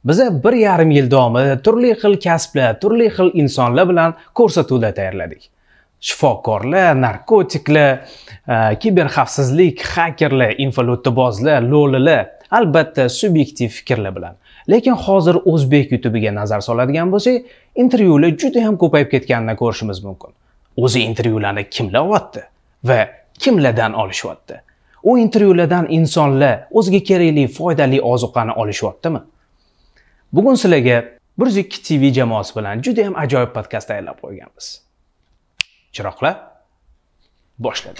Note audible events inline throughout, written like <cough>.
Biza 1,5 yil davomida turli xil kasblar, turli xil insonlar bilan ko'rsatuvlar tayyorladik. Shifokorlar, narkotiklar, e, kiber xavfsizlik, hakerlar, infoluttibozlar, lolilar, albatta subyektiv fikrlar bilan. Lekin hozir o'zbek YouTube'iga nazar soladigan bo'lsak, intervyular juda ham ko'payib ketganini ko'rishimiz mumkin. O'zi intervyularni kimlar olyapti va kimlardan olishyapti? U intervyulardan insonlar o'ziga kerakli, foydali ozuqani olishyaptimi? Bugun sizlarga 102 TV jamoasi bilan juda ham ajoyib podkast tayyorlab qo'yganmiz. Chiroqlar boshladik.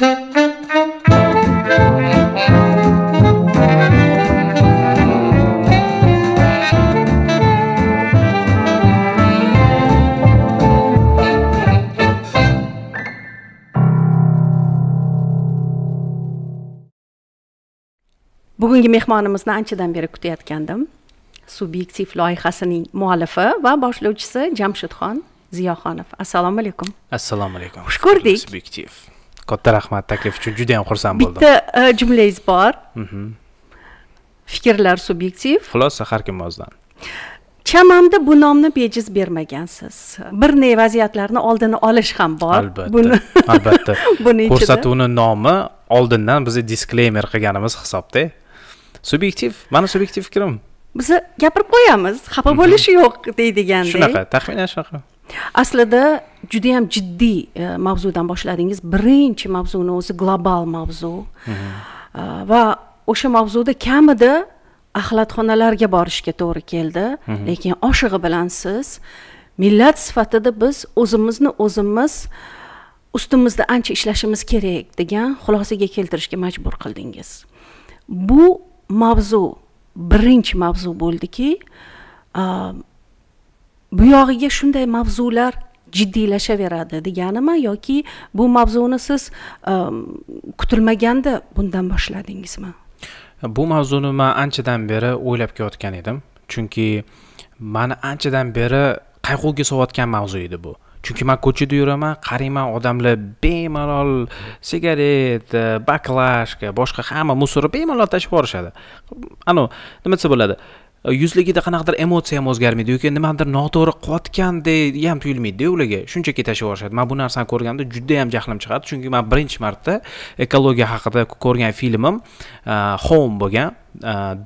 Bugungi mehmonimizni anchadan beri kutayotgandim. subyektiv loyihasining muallifi va boshlovchisi jamshidxon ziyoxonov assalomu alaykum assalomu alaykum xush ko'rdik subyektiv katta rahmat taklif uchun juda yam xursand bo'ldim bitta e, jumlangiz bor mhm. fikrlar subyektiv xulosa har kim o'zidan chamamda bu nomni bejiz bermagansiz bir ne vaziyatlarni oldini olish ham bor albatta buni albatta <laughs> buni ko'rsatuvni nomi oldindan biz diskleymer qilganimiz hisobda subyektiv mani subyektiv fikrim biz gapirib qo'yamiz xafa mhm. bo'lish yo'q deydigandek shunaqa taxminan shunaqa aslida judayam jiddiy e, mavzudan boshladingiz birinchi mavzuni o'zi global mavzu mhm. e, va o'sha mavzuda kamida axlatxonalarga borishga to'g'ri keldi mhm. lekin oshig'i bilan siz millat sifatida biz o'zimizni o'zimiz ustimizda ancha ishlashimiz kerak degan xulosaga keltirishga majbur qildingiz bu mavzu birinchi mavzu bo'ldiki bu yog'iga shunday mavzular jiddiylashaveradi deganimi yoki bu mavzuni siz kutilmaganda bundan boshladingizmi bu mavzuni man anchadan beri o'ylab kelayotgan edim chunki mani anchadan beri qayg'uga solayotgan mavzu edi bu chunki man ko'chada yuraman qarayman odamlar bemalol sigaret e, baklashka boshqa hamma musorni bemalol tashib yuborishadi anavi nima desa bo'ladi e, yuzligida qanaqadir emotsiya ham o'zgarmaydi yoki nimadir noto'g'ri qilayotgandek ham tuyulmaydi ularga shunchaki tashib yuborishadi man bu narsani ko'rganimda juda yam jahlim chiqadi chunki man birinchi marta ekologiya haqida ko'rgan filmim e, home bo'lgan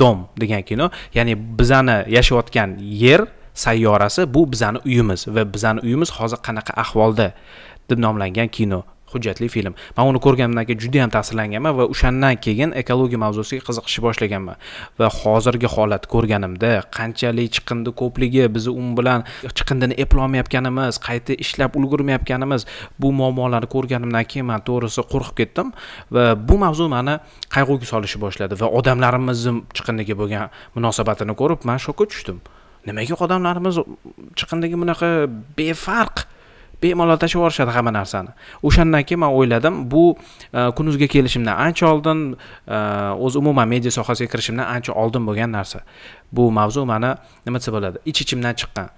dom degan kino ya'ni bizani yashayotgan yer sayyorasi bu bizani uyimiz va bizani uyimiz hozir qanaqa ahvolda deb nomlangan kino hujjatli film man uni ko'rganimdan keyin juda ta'sirlanganman va o'shandan keyin ekologiya mavzusiga qiziqishni boshlaganman va hozirgi holat ko'rganimda qanchalik chiqindi ko'pligi biz u bilan chiqindini eplolmayotganimiz qayta ishlab ulgurmayotganimiz bu muammolarni ko'rganimdan keyin man to'g'risi qo'rqib ketdim va bu mavzu mani qayg'uga solishi boshladi va odamlarimizni chiqindiga bo'lgan munosabatini ko'rib man shokka tushdim nimaga odamlarimiz chiqindiga bunaqa befarq bemalol tashlab yuborishadi hamma narsani o'shandan keyin man o'yladim bu e, kunuzga kelishimdan ancha oldin e, o'zi umuman media sohasiga kirishimdan ancha oldin bo'lgan narsa bu mavzu mani nima desa bo'ladi ich ichimdan chiqqan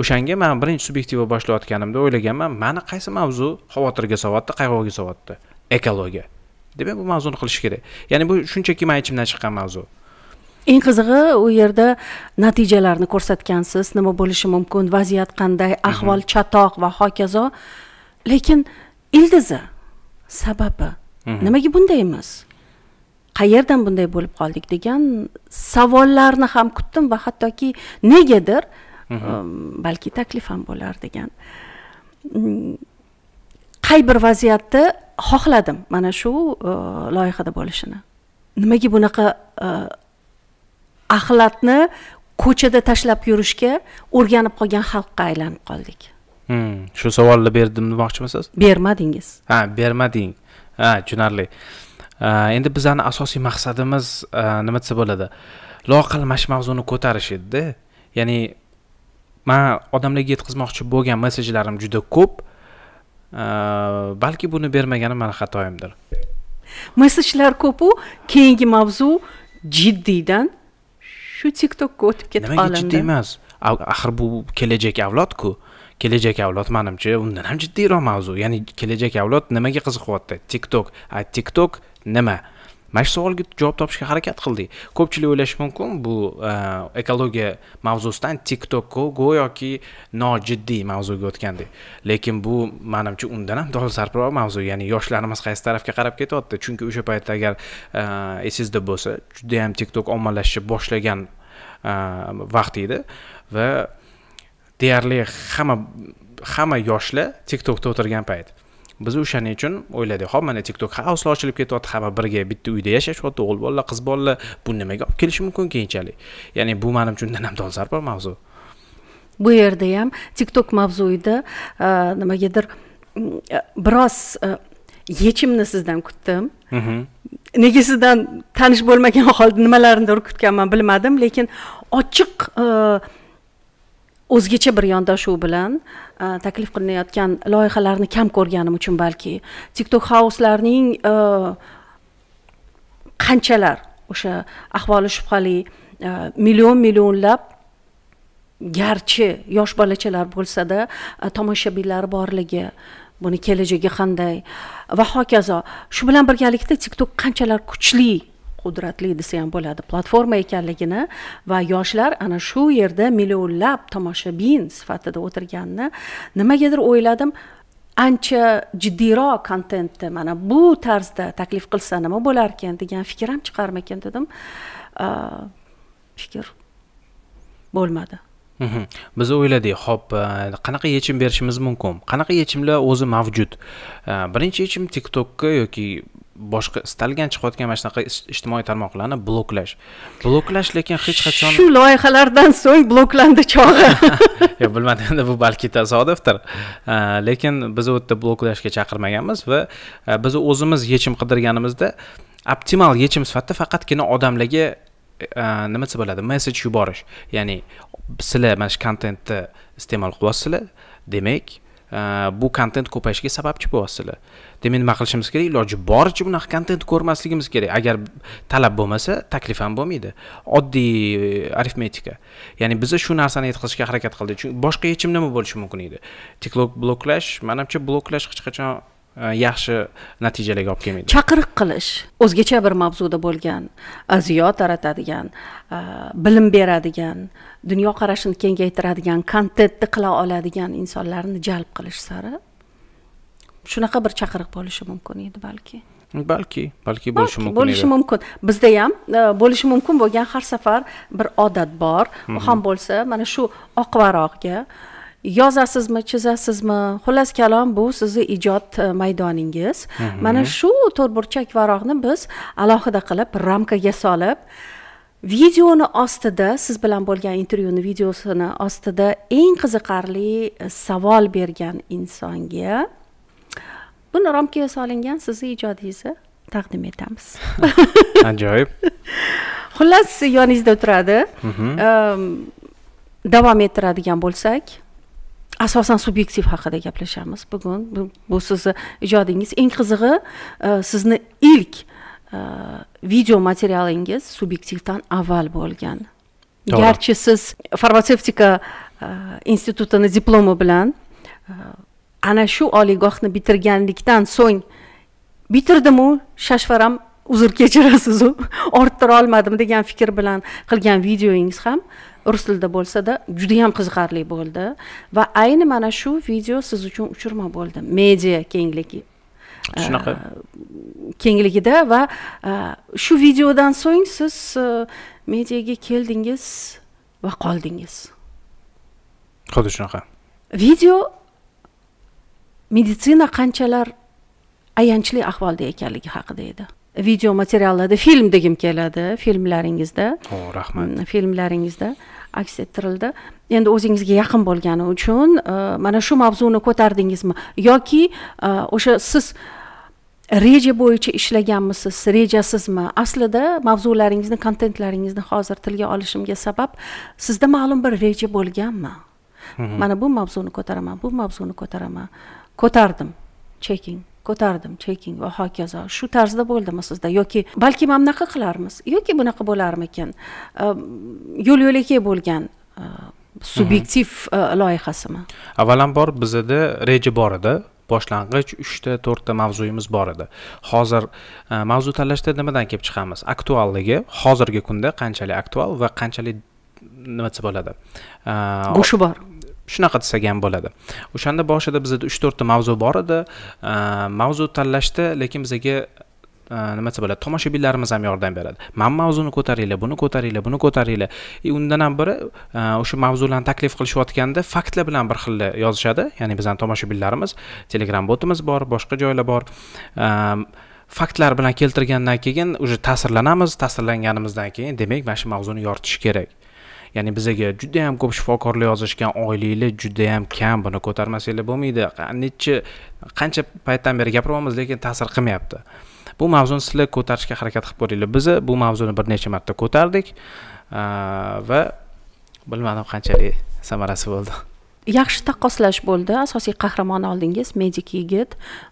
o'shanga man birinchi subyektiva boshlayotganimda o'ylaganman mani qaysi mavzu xavotirga solyapti qayg'uga solyapti ekologiya demak bu mavzuni qilish kerak ya'ni bu shunchaki mani ichimdan chiqqan mavzu eng qizig'i u yerda natijalarni ko'rsatgansiz nima bo'lishi mumkin vaziyat qanday mhm. ahvol chatoq va hokazo lekin ildizi sababi mhm. nimaga bundaymiz qayerdan bunday bo'lib qoldik degan savollarni ham kutdim va hattoki negadir mhm. um, balki taklif ham bo'lar degan qay bir vaziyatda xohladim mana shu uh, loyihada bo'lishini nimaga bunaqa uh, axlatni ko'chada tashlab yurishga o'rganib qolgan xalqqa aylanib qoldik hmm, shu hmm, savolni berdim demoqchimisiz bermadingiz ha bermading ha tushunarli endi bizani asosiy maqsadimiz nima desa bo'ladi loaqal mana shu mavzuni ko'tarish edida ya'ni man odamlarga yetkazmoqchi bo'lgan messejlarim juda ko'p balki buni bermaganim mani xatoyimdir messejlar ko'pu keyingi mavzu jiddiydan shu tiktokka o'tib ketib qolindi nimaga jiddiy emas axir bu kelajak avlodku kelajak avlod manimcha undan ham jiddiyroq mavzu ya'ni kelajak avlod nimaga qiziqyapti tiktok a tiktok nima mana shu savolga javob topishga harakat qildik ko'pchilik o'ylashi mumkin bu e, ekologiya mavzusidan tiktok go'yoki nojiddiy mavzuga o'tgandek lekin bu manimcha undan ham dolzarbroq mavzu ya'ni yoshlarimiz qaysi tarafga qarab ketyapti chunki o'sha paytda agar e, esingizda bo'lsa judayam tiktok ommalashishni boshlagan e, vaqt edi va deyarli hamma hamma yoshlar tiktokda o'tirgan payt biz o'shaning uchun o'yladik hop mana tiktok houselar ochilib ketyapti hamma birga bitta uyda yashashyapti o'g'il bolalar qiz bolalar bu nimaga olib kelishi mumkin keyinchalik ya'ni bu manimcha undan <laughs> ham dolzarb mavzu bu yerda ham tiktok mavzuida nimagadir biroz yechimni sizdan kutdim nega sizdan tanish bo'lmagan holda nimalarnidir kutganman bilmadim lekin ochiq o'zgacha bir yondashuv bilan e, taklif qilinayotgan loyihalarni kam ko'rganim uchun balki tiktok hauslarning e, qanchalar o'sha ahvoli shubhali e, million millionlab garchi yosh bolachalar bo'lsada tomoshabinlari borligi buni kelajagi qanday va hokazo shu bilan birgalikda tiktok qanchalar kuchli qudratli desa ham bo'ladi platforma ekanligini va yoshlar ana shu yerda millionlab tomoshabin sifatida o'tirganini nimagadir o'yladim ancha jiddiyroq kontentni mana bu tarzda taklif qilsa nima bo'larkan degan fikr ham chiqarmikan dedim fikr bo'lmadi biz o'yladik ho'p e, qanaqa yechim berishimiz mumkin qanaqa yechimlar o'zi mavjud e, birinchi yechim tiktokka yoki boshqa istalgan chiqayotgan mana shunaqa ijtimoiy tarmoqlarni bloklash bloklash lekin hech qachon shu loyihalardan so'ng bloklandi chog'i <laughs> yo'q bilmadim endi bu balki tasodifdir lekin biz u yerda bloklashga chaqirmaganmiz va e, biz o'zimiz yechim qidirganimizda optimal yechim sifatida faqatgina odamlarga e, nima desa bo'ladi messej yuborish ya'ni sizlar mana shu kontentni iste'mol qilyapsizlar demak e, bu kontent ko'payishiga sababchi bo'lyapsizlar demak nima qilishimiz kerak iloji boricha bunaqa kontent ko'rmasligimiz kerak agar talab bo'lmasa taklif ham bo'lmaydi oddiy eh, arifmetika ya'ni biza shu narsani yetkazishga harakat qildik chunki boshqa yechim nima bo'lishi mumkin edi tiklok bloklash manimcha bloklash hech qachon eh, yaxshi natijalarga olib kelmaydi chaqiriq qilish o'zgacha bir mavzuda bo'lgan eh, ziyo taratadigan bilim beradigan dunyoqarashini kengaytiradigan kontentni qila oladigan insonlarni jalb qilish sari shunaqa bir chaqiriq bo'lishi mumkin edi balki balki balki bo'lishi mumkin bo'lishi mumkin bizda ham e, bo'lishi mumkin bo'lgan har safar bir odat bor u mhm. ham bo'lsa mana shu varoqga yozasizmi chizasizmi xullas kalom bu sizni ijod e, maydoningiz mhm. mana shu to'rtburchak varoqni biz alohida qilib ramkaga solib videoni ostida siz bilan bo'lgan intervyuni videosini ostida eng qiziqarli e, savol bergan insonga buni romkaga solingan sizni ijodingizni taqdim etamiz <laughs> ajoyib xullas yoningizda o'tiradi mhm. davom ettiradigan bo'lsak asosan subyektiv haqida gaplashamiz bugun bu sizni ijodingiz eng qizig'i e, sizni ilk e, video materialingiz subyektivdan avval bo'lgan garchi siz farmatsevtika e, institutini diplomi bilan ana shu oliygohni bitirganlikdan so'ng bitirdimu shashvaram uzr kechirasiz u <laughs> orttira olmadim degan fikr bilan qilgan videoyingiz ham rus tilida bo'lsada yam qiziqarli bo'ldi va ayni mana shu video siz uchun uchirma bo'ldi media kengligi shunaqa kengligida va shu videodan so'ng siz mediaga keldingiz va qoldingiz xuddi shunaqa video meditsina qanchalar ayanchli ahvolda ekanligi haqida edi video materiallarda film degim keladi filmlaringizda o oh, rahmat mm, filmlaringizda aks ettirildi endi o'zingizga yaqin bo'lgani uchun e, mana shu mavzuni ko'tardingizmi yoki e, o'sha siz reja bo'yicha ishlaganmisiz rejasizmi aslida mavzularingizni kontentlaringizni hozir tilga olishimga sabab sizda ma'lum bir reja bo'lganmi mm-hmm. mana bu mavzuni ko'taraman bu mavzuni ko'taraman ko'tardim cheking ko'tardim cheking va hokazo shu tarzda bo'ldimi sizda yoki balki mana bunaqa qilarmiz yoki bunaqa bo'larmikin yo'l yo'lakay bo'lgan subyektiv loyihasimi avvalambor bizada reja bor edi boshlang'ich uchta to'rtta mavzuyimiz bor edi hozir mavzu tanlashda nimadan kelib chiqamiz aktualligi hozirgi kunda qanchalik aktual va qanchalik nima desa bo'ladi go'shi bor shunaqa desak ham bo'ladi o'shanda boshida bizada uch to'rtta mavzu bor edi mavzu tanlashda lekin bizaga nima desa bo'ladi tomoshabinlarimiz ham yordam beradi mana mavzuni ko'taringlar buni ko'taringlar buni ko'taringlar и e, undan ham biri o'sha mavzularni taklif qilishayotganda faktlar bilan bir xilda yozishadi ya'ni bizani tomoshabinlarimiz telegram botimiz bor boshqa joylar bor faktlar bilan keltirgandan keyin уже ta'sirlanamiz ta'sirlanganimizdan keyin demak mana shu mavzuni yoritish kerak ya'ni bizaga juda ham ko'p shifokorlar yozishgan oyliklar juda ham kam buni ko'tarmasanglar bo'lmaydi nechi qancha paytdan beri gapiryapmiz lekin ta'sir qilmayapti bu mavzuni sizlar ko'tarishga harakat qilib ko'ringlar biz bu mavzuni bir necha marta ko'tardik va bilmadim qanchalik samarasi bo'ldi yaxshi taqqoslash bo'ldi asosiy qahramon oldingiz medik yigit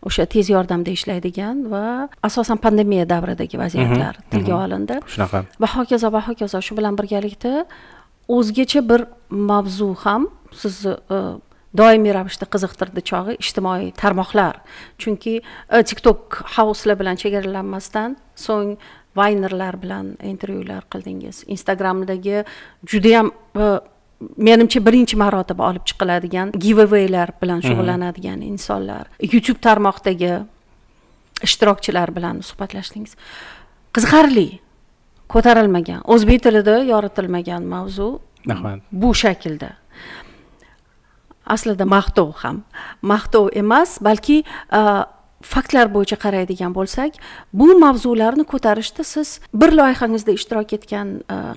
o'sha tez yordamda ishlaydigan va asosan pandemiya davridagi vaziyatlar mhm, tilga mhm, olindi shunaqa va hokazo va hokazo shu bilan birgalikda o'zgacha bir mavzu ham sizni e, doimiy ravishda qiziqtirdi chog'i ijtimoiy tarmoqlar chunki e, tiktok hausla bilan chegaralanmasdan so'ng vaynerlar bilan intervyular qildingiz instagramdagi judayam e, menimcha birinchi marotaba olib chiqiladigan giveawaylar bilan shug'ullanadigan insonlar youtube tarmoqdagi ishtirokchilar bilan suhbatlashdingiz qiziqarli ko'tarilmagan o'zbek tilida yoritilmagan mavzu rahmat bu shaklda aslida maqtov ham maqtov emas balki faktlar bo'yicha qaraydigan bo'lsak bu mavzularni ko'tarishda siz bir loyihangizda ishtirok etgan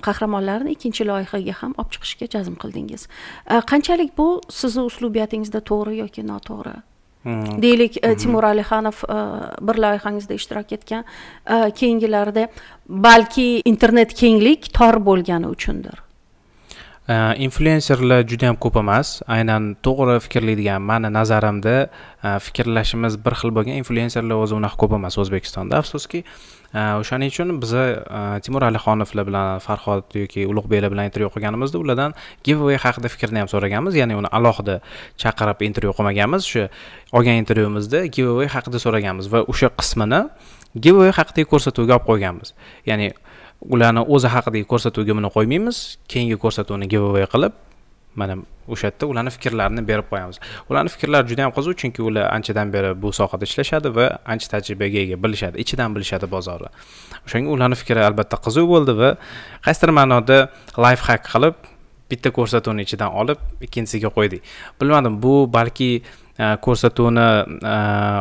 qahramonlarni ikkinchi loyihaga ham olib chiqishga jazm qildingiz qanchalik bu sizni uslubiyatingizda to'g'ri yoki noto'g'ri deylik timur э, alixanov э, bir loyihangizda ishtirok etgan э, keyingilarida balki internet kenglik tor bo'lgani uchundir influenserlar juda yam ko'p emas aynan to'g'ri fikrlaydigan mani nazarimda fikrlashimiz bir xil bo'lgan influenserlar o'zi unaqa ko'p emas o'zbekistonda afsuski uh, Э, o'shaning uchun biza э, timur alixonovlar bilan farhod yoki ulug'beklar bilan intervyu qilganimizda ulardan giveaway haqida fikrini ham so'raganmiz ya'ni uni alohida chaqirib intervyu qilmaganmiz o'sha olgan intervyumizda giveaway haqida so'raganmiz va o'sha qismini giveaway haqidagi ko'rsatuvga olib qo'yganmiz ya'ni ularni o'zi haqidagi ko'rsatuvga buni qo'ymaymiz keyingi ko'rsatuvni giveaway qilib mana o'sha yerda ularni fikrlarini berib qo'yamiz ularni fikrlari juda yam qiziq chunki ular anchadan beri bu sohada ishlashadi va ancha tajribaga ega bilishadi ichidan bilishadi bozorni o'shanga ularni fikri albatta qiziq bo'ldi va qaysidir ma'noda layf qilib bitta ko'rsatuvni ichidan olib ikkinchisiga qo'ydik bilmadim bu balki e, ko'rsatuvni e,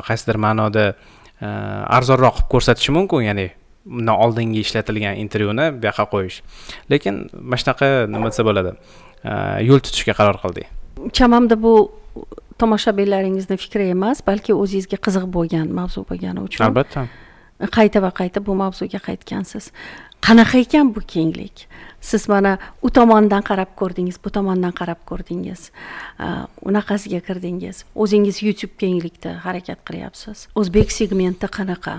qaysidir ma'noda e, arzonroq qilib ko'rsatishi mumkin ya'ni bundan oldingi ishlatilgan intervyuni bu yoqqa qo'yish lekin mana shunaqa nima desa bo'ladi e, yo'l tutishga qaror qildik chamamda bu tomoshabinlaringizni fikri emas balki o'zingizga qiziq bo'lgan mavzu bo'lgani uchun albatta qayta va qayta bu mavzuga qaytgansiz qanaqa ekan bu kenglik siz mana u tomondan qarab ko'rdingiz bu tomondan qarab ko'rdingiz e, unaqasiga kirdingiz o'zingiz youtube kenglikda harakat qilyapsiz o'zbek segmenti qanaqa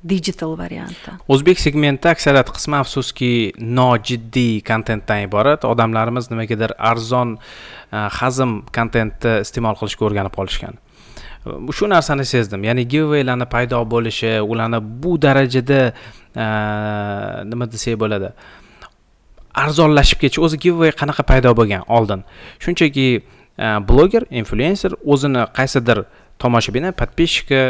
digital varianti o'zbek segmenti aksariyat qismi afsuski nojiddiy kontentdan iborat odamlarimiz nimagadir arzon e, hazm kontentni iste'mol qilishga o'rganib qolishgan e, shu narsani sezdim ya'ni giveaylarni paydo bo'lishi ularni bu darajada e, nima desak bo'ladi arzonlashib ketishi o'zi giveaway qanaqa paydo bo'lgan oldin shunchaki bloger influencer o'zini qaysidir uh, tomoshabini подписчика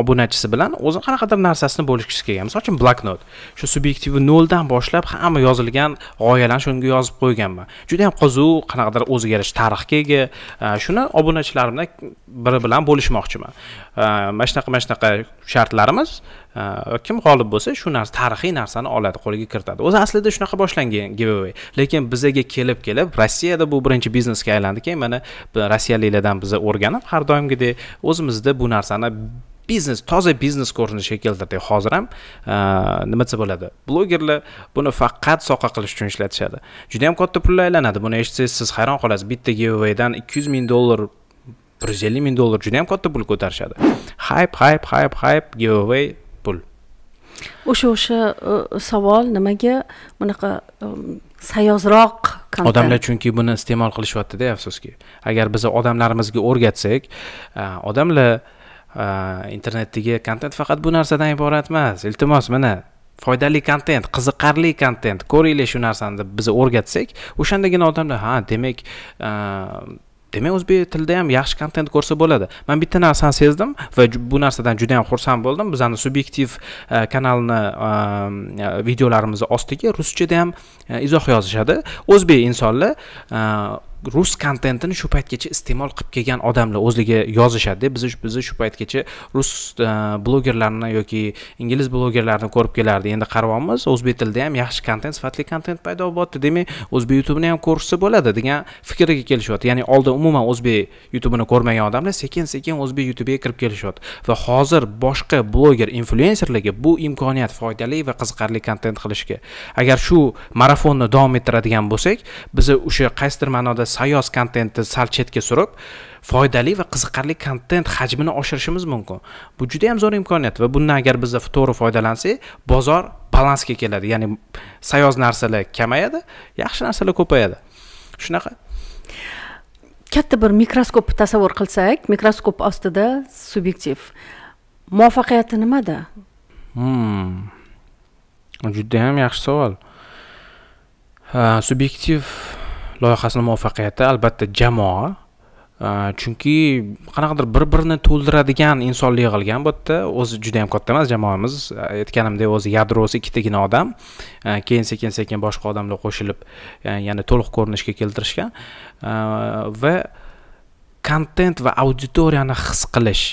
obunachisi э, bilan o'zini qanaqadir narsasini bo'lishgisi kelgan misol uchun bloknot shu subyektivi noldan boshlab hamma yozilgan g'oyalarni shunga yozib qo'yganman juda yam qiziq qanaqadir o'ziga yarasha tarixga ega э, shuni obunachilarimdan biri bilan bo'lishmoqchiman э, mana shunaqa mana shunaqa shartlarimiz kim g'olib bo'lsa shu narsa tarixiy narsani oladi qo'liga kiritadi o'zi aslida shunaqa boshlangan giveaway lekin bizaga kelib kelib rossiyada bu birinchi biznesga aylandi keyin mana rossiyaliklardan biza o'rganib har doimgidek o'zimizda bu narsani biznes toza biznes ko'rinishiga keltirdik hozir ham nima desa bo'ladi blogerlar buni faqat soqa qilish uchun ishlatishadi juda yam katta pullar aylanadi buni eshitsangiz siz hayron qolasiz bitta giveawaydan ikki yuz ming dollar bir yuz ellik ming dollar juda yam katta pul ko'tarishadi hayp hayp hayp hayp giveaway o'sha o'sha e, e, savol nimaga bunaqa e, sayozroq odamlar chunki buni iste'mol qilishyaptida afsuski agar biz odamlarimizga o'rgatsak odamlar internetdagi kontent faqat bu narsadan iborat emas iltimos mana foydali kontent qiziqarli kontent ko'ringlar shu narsani deb biz o'rgatsak o'shandagina odamlar ha demak demak o'zbek tilida ham yaxshi kontent ko'rsa bo'ladi man bitta narsani sezdim va bu narsadan juda yam xursand bo'ldim bizani subyektiv e, kanalni e, videolarimizni ostiga ruschada ham e, izoh yozishadi o'zbek insonlar rus kontentini shu paytgacha iste'mol qilib kelgan odamlar o'zligi yozishadida biz biz shu paytgacha rus e, blogerlarini yoki ingliz blogerlarini ko'rib kelardik endi qarayapmiz o'zbek tilida ham yaxshi kontent sifatli kontent paydo bo'lyapti demak o'zbek youtubini ham ko'rishsa bo'ladi degan fikrga kelishyapti ya'ni oldin umuman o'zbek youtubini ko'rmagan odamlar sekin sekin o'zbek youtubiga kirib kelishyapti va hozir boshqa bloger influencerlarga bu imkoniyat foydali va qiziqarli kontent qilishga agar shu marafonni davom ettiradigan bo'lsak biza o'sha qaysidir ma'noda sayoz kontentni sal chetga surib foydali va qiziqarli kontent hajmini oshirishimiz mumkin bu juda yam zo'r imkoniyat va bundan agar biz to'g'ri foydalansak bozor balansga keladi ya'ni sayoz narsalar kamayadi yaxshi narsalar ko'payadi shunaqa katta bir mikroskopni tasavvur qilsak mikroskop ostida subyektiv muvaffaqiyati nimada hmm. judayam yaxshi savol subyektiv loyihasini muvaffaqiyati albatta jamoa chunki qanaqadir bir birini to'ldiradigan insonlar yig'ilgan bu yerda o'zi juda yam katta emas jamoamiz aytganimdek o'zi yadrosi ikkitagina odam keyin sekin sekin boshqa odamlar qo'shilib ya'ni to'liq ko'rinishga keltirishgan va kontent va auditoriyani his qilish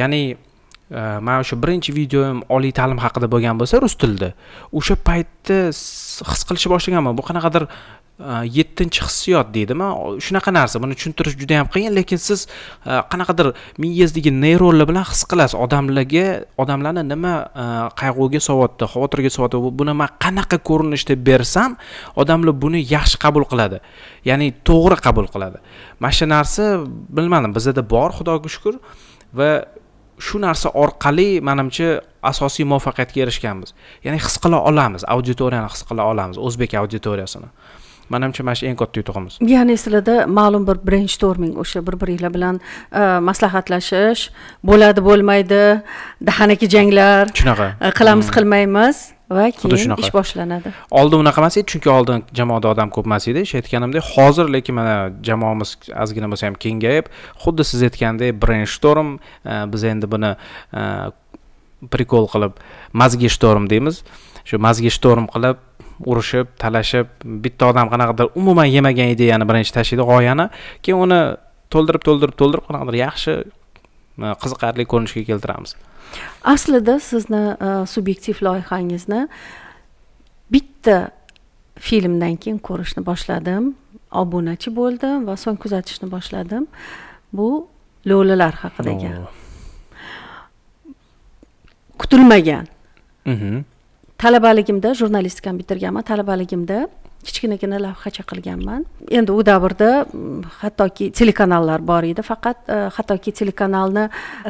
ya'ni mana o'sha birinchi videom oliy ta'lim haqida bo'lgan bo'lsa rus tilida o'sha paytda his qilishni boshlaganman bu qanaqadir Э, yettinchi hissiyot deydimi shunaqa narsa buni tushuntirish juda ham qiyin lekin siz e, qanaqadir miyangizdagi neyronlar bilan his qilasiz odamlarga odamlarni nima e, qayg'uga solyapti xavotirga solyapti buni man qanaqa ko'rinishda bersam odamlar buni yaxshi qabul qiladi ya'ni to'g'ri qabul qiladi mana shu narsa bilmadim bizada bor xudoga shukur va shu narsa orqali manimcha asosiy muvaffaqiyatga erishganmiz ya'ni his qila olamiz auditoriyani his qila olamiz o'zbek auditoriyasini manimcha mana shu eng katta yutug'imiz ya'ni sizlarda ma'lum bir storming o'sha bir biringlar bilan e, maslahatlashish bo'ladi bo'lmaydi dahanaki janglar shunaqa e, qilamiz hmm. qilmaymiz va keyin ish boshlanadi oldin unaqa emas edi chunki oldin jamoada odam ko'p emas edi o'sha aytganimdek hozir lekin mana jamoamiz ozgina bo'lsa ham kengayib xuddi siz aytgandek storm e, biz endi buni prikol qilib mazgi shtorm deymiz shu mazgi shtorm qilib urushib talashib bitta odam qanaqadir umuman yemagan ideyani birinchi tashlaydi g'oyani keyin uni to'ldirib to'ldirib to'ldirib qanaqadir yaxshi e, qiziqarli ko'rinishga keltiramiz aslida sizni e, subyektiv loyihangizni bitta filmdan keyin ko'rishni boshladim obunachi bo'ldim va so'ng kuzatishni boshladim bu lo'lilar haqidagi kutilmagan mhm. talabaligimda jurnalistikani bitirganman talabaligimda kichkinagina lavhacha qilganman endi u davrda mm, hattoki telekanallar bor edi faqat e, hattoki telekanalni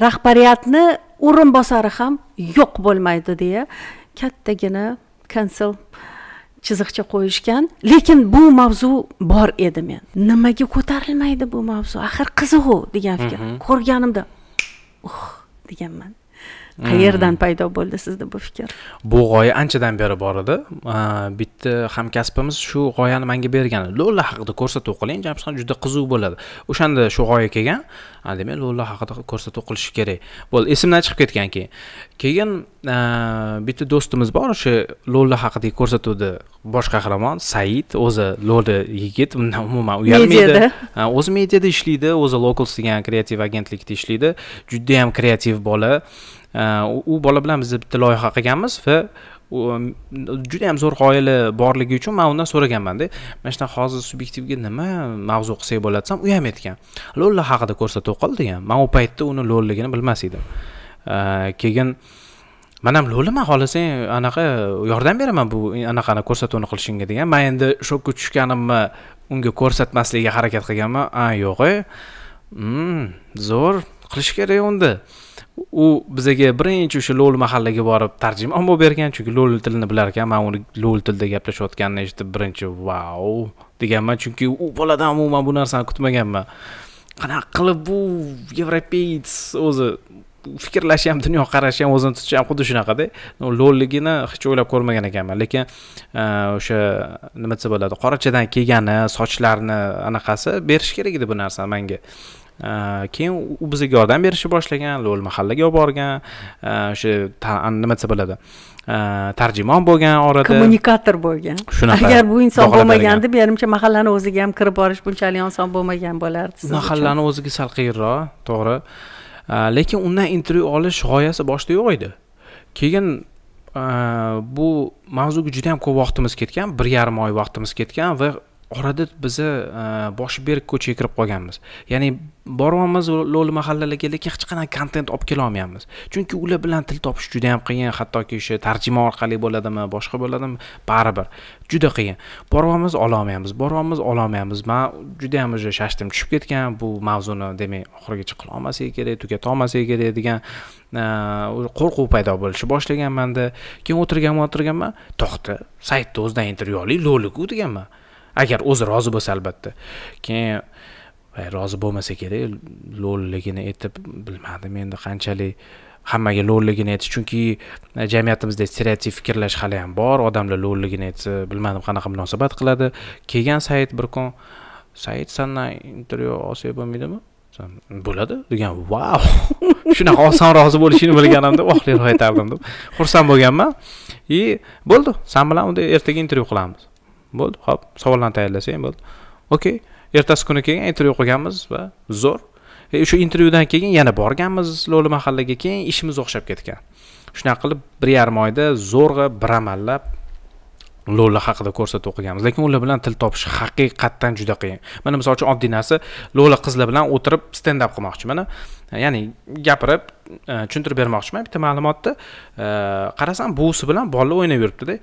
rahbariyatni o'rinbosari ham yo'q bo'lmaydi deya kattagina kansel chiziqcha qo'yishgan lekin bu mavzu bor edi men nimaga ko'tarilmaydi bu mavzu axir qiziqu degan fikr mm-hmm. ko'rganimda uh deganman qayerdan mm. paydo bo'ldi sizda bu fikr bu g'oya anchadan beri bor edi bitta hamkasbimiz shu g'oyani menga bergan lola haqida ko'rsatuv qiling jamshidxon juda qiziq bo'ladi o'shanda shu g'oya kelgan demak lola haqida ko'rsatuv qilish kerak bo'ldi esimdan chiqib ketgan keyin keyin bitta do'stimiz bor o'sha lola haqidagi ko'rsatuvni bosh qahramon said o'zi lola yigit undan umuman uyalmaydi o'zi mediada ishlaydi o'zi locals degan kreativ agentlikda ishlaydi judayam kreativ bola u э, bola bilan biz bitta loyiha qilganmiz va juda ham zo'r g'oyali borligi uchun man undan so'raganmanda mana shunaqa hozir subyektivga nima mavzu qilsak bo'ladi desam u ham aytgan lo'llar haqida ko'rsatuv qil degan man u paytda uni lo'lligini bilmas edim э, keyin man ham lo'liman xohlasang anaqa yordam beraman bu anaqani ko'rsatuvni qilishingga degan man endi shokka tushganimni unga ko'rsatmaslikka harakat qilganman a yo'g'e mm, zo'r qilish kerak unda u bizaga birinchi o'sha lo'l mahallaga borib tarjima bo'lib bergan chunki lo'l tilini bilar ekan man uni lo'l tilida gaplashayotganini eshitib birinchi vau deganman chunki u boladan umuman bu narsani kutmaganman qanaqa qilib bu yevropeец o'zi fikrlashi ham dunyoqarashi ham o'zini tutishi ham xuddi shunaqada lo'lligini hech o'ylab ko'rmagan ekanman lekin e, o'sha nima desa bo'ladi qorachadan kelgani sochlarini anaqasi berish kerak edi bu narsa manga keyin u bizga yordam berishni boshlagan lo'l mahallaga olib borgan e, o'sha nima desa bo'ladi e, tarjimon bo'lgan orada kommunikator bo'lgan shunaqa agar bu inson bo'lmaganda menimcha mahallani o'ziga ham kirib borish bunchalik oson bo'lmagan bo'lardi mahallani o'ziga sal qiyinroq to'g'ri e, lekin undan intervyu olish g'oyasi boshida yo'q edi keyin bu mavzuga juda yam ko'p vaqtimiz ketgan bir yarim oy vaqtimiz ketgan va orada biz e, boshi berk ko'chaga kirib qolganmiz ya'ni boryapmiz lo'li mahallalarga lekin hech qanaqa kontent olib kelolmayapmiz chunki ular bilan til topish juda yam qiyin hattoki o'sha tarjima orqali bo'ladimi boshqa bo'ladimi baribir juda qiyin boryapmiz ololmayapmiz boryapmiz ololmayapmiz man ham уже shashtim tushib ketgan bu mavzuni demak oxirigacha qilolmasak kerak tugata olmasak kerak degan e, qo'rquv paydo bo'lishni boshlagan manda keyin o'tirganman o'tirganman to'xta saytni o'zidan intervyu oling lo'liku deganman agar o'zi rozi bo'lsa albatta keyin rozi bo'lmasa kerak lo'lligini aytib bilmadim endi qanchalik hammaga lo'lligini aytish chunki e, jamiyatimizda stereotip fikrlash hali ham bor odamlar lo'lligini aytsa bilmadim qanaqa munosabat qiladi kelgan sayt bir kun said sandan intervyu olsak bo'lmaydimi bo'ladi degan vau <laughs> shunaqa oson rozi bo'lishingni bilganimda <laughs> ohlayroq deb xursand bo'lganman и bo'ldi san bilan unda ertaga intervyu qilamiz bo'ldi ho'p savollarni ham bo'ldi okey ertasi kuni keyin intervyu qo'yganmiz va zo'r o'sha e, intervyudan keyin yana borganmiz lo'li mahallaga keyin ishimiz o'xshab ketgan shunaqa qilib bir yarim oyda zo'rg'a bir amallab lo'li haqida ko'rsatuv qilganmiz lekin ular bilan til topish haqiqatdan juda qiyin mana misol uchun oddiy narsa lola qizlar bilan o'tirib stand up mana e, ya'ni gapirib e, tushuntirib bermoqchiman bitta ma'lumotni e, qarasam buvisi bilan bolalar o'ynab yuribdida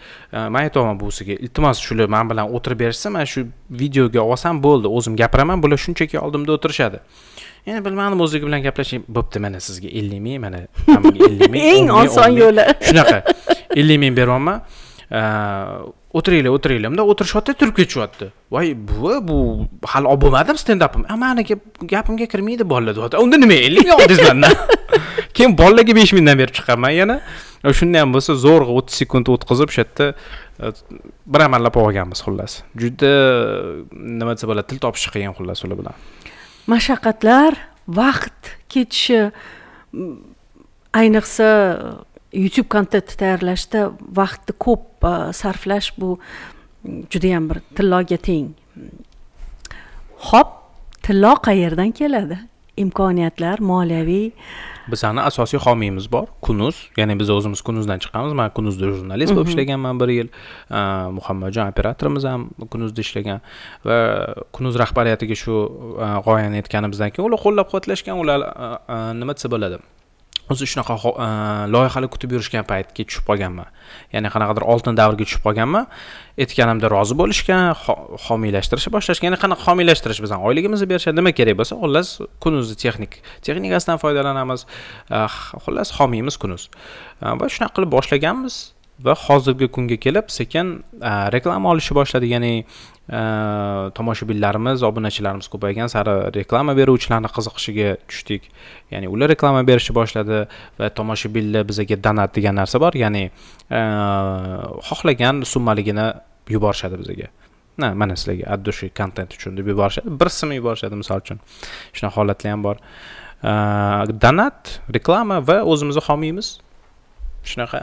man aytyapman buvisiga iltimos shular man bilan o'tirib berishsa man shu videoga olsam bo'ldi o'zim gapiraman bular shunchaki oldimda o'tirishadi endi bilmadim o'zligi bilan gaplashing bo'pti mana sizga ellik ming mana ellik ming <laughs> eng oson yo'li shunaqa <laughs> ellik ming beryapman o'tiringlar o'tiringlar bunda o'tirishyapti turib ketishyapti voy buva bu hali olib bo'lmadimi stendapim mani gapimga kirmaydi bolalar deyapti unda nima ellik ming oldingiz keyin bolalarga besh mingdan berib chiqaman yana shunda ham bo'lsa zo'rg'a o'ttiz sekund o'tkazib o'sha yerda bir amallab olganmiz xullas juda nima desa bo'ladi til topish qiyin xullas ular bilan mashaqqatlar vaqt ketishi ayniqsa youtube kontent tayyorlashda vaqtni ko'p e, sarflash bu mm, judayam bir tilloga teng ho'p tillo qayerdan keladi imkoniyatlar moliyaviy bizani asosiy homiyimiz bor kunuz ya'ni biz o'zimiz kunuzdan chiqamiz man kunuzda jurnalist mhm. bo'lib ishlaganman bir yil e, muhammadjon operatorimiz ham kunuzda ishlagan va kunuz rahbariyatiga shu e, g'oyani aytganimizdan keyin ular qo'llab quvvatlashgan ular nima desa bo'ladi o'zi shunaqa e, loyihalar kutib yurishgan paytga tushib qolganman ya'ni qanaqadir oltin davrga tushib qolganman aytganimda rozi bo'lishgan homiylashtirishni boshlashgan ya'ni qanaqa homiylashtirish bizani oyligimizni berishadi nima kerak bo'lsa xullas kunuz texnik texnikasidan foydalanamiz e, xullas homiymiz kunuz e, va shunaqa qilib boshlaganmiz va hozirgi kunga kelib sekin reklama olishni boshladi ya'ni tomoshabinlarimiz obunachilarimiz ko'paygan sari reklama beruvchilarni qiziqishiga tushdik ya'ni ular reklama berishni boshladi va tomoshabinlar bizaga donat degan narsa bor ya'ni xohlagan summaligini yuborishadi bizaga mana sizlarga от души kontent uchun deb yuborishadi bir sim yuborishadi misol uchun shunaqa holatlar ham bor donat reklama va o'zimizni homiymiz shunaqa